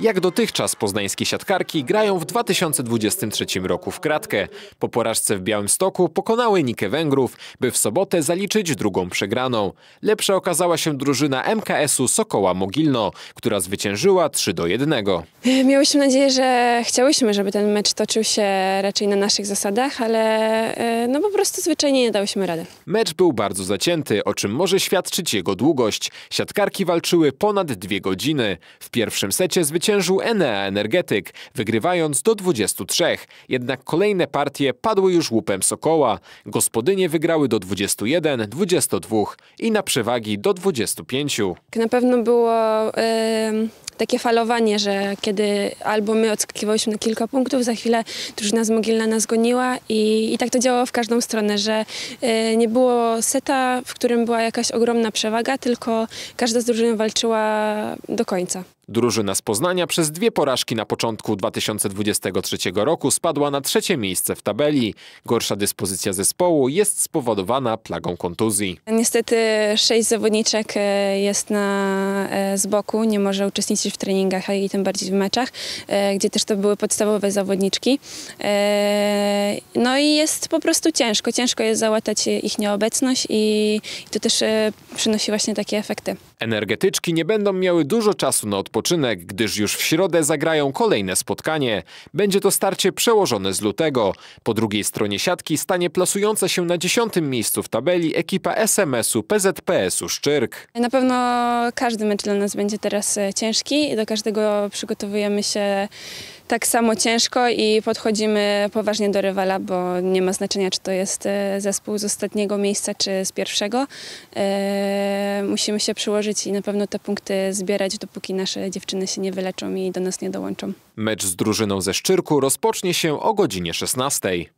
Jak dotychczas poznańskie siatkarki grają w 2023 roku w kratkę. Po porażce w Białymstoku pokonały Nikę Węgrów, by w sobotę zaliczyć drugą przegraną. Lepsza okazała się drużyna MKS-u Sokoła Mogilno, która zwyciężyła 3 do 1. Miałyśmy nadzieję, że chciałyśmy, żeby ten mecz toczył się raczej na naszych zasadach, ale e, no po prostu zwyczajnie nie dałyśmy rady. Mecz był bardzo zacięty, o czym może świadczyć jego długość. Siatkarki walczyły ponad dwie godziny. W pierwszym secie zwyciężyły zwyciężył Enea Energetyk, wygrywając do 23. Jednak kolejne partie padły już łupem Sokoła. Gospodynie wygrały do 21, 22 i na przewagi do 25. Tak, na pewno było takie falowanie, że kiedy albo my odskakiwaliśmy na kilka punktów, za chwilę drużyna z Mogilna nas goniła i, i tak to działało w każdą stronę, że e, nie było seta, w którym była jakaś ogromna przewaga, tylko każda z drużyn walczyła do końca. Drużyna z Poznania przez dwie porażki na początku 2023 roku spadła na trzecie miejsce w tabeli. Gorsza dyspozycja zespołu jest spowodowana plagą kontuzji. Niestety sześć zawodniczek e, jest na, e, z boku, nie może uczestniczyć w treningach, a i tym bardziej w meczach, e, gdzie też to były podstawowe zawodniczki. No i jest po prostu ciężko, ciężko jest załatać ich nieobecność i, i to też przynosi właśnie takie efekty. Energetyczki nie będą miały dużo czasu na odpoczynek odpoczynek, gdyż już w środę zagrają kolejne spotkanie. Będzie to starcie przełożone z lutego. Po drugiej stronie siatki stanie plasująca się na dziesiątym miejscu w tabeli ekipa SMS-u PZPS-u Szczyrk. Na pewno każdy mecz dla nas będzie teraz e, ciężki i do każdego przygotowujemy się tak samo ciężko i podchodzimy poważnie do rywala, bo nie ma znaczenia, czy to jest e, zespół z ostatniego miejsca, czy z pierwszego. E, musimy się przyłożyć i na pewno te punkty zbierać, dopóki nasze dziewczyny się nie wyleczą i do nas nie dołączą. Mecz z drużyną ze Szczyrku rozpocznie się o godzinie 16.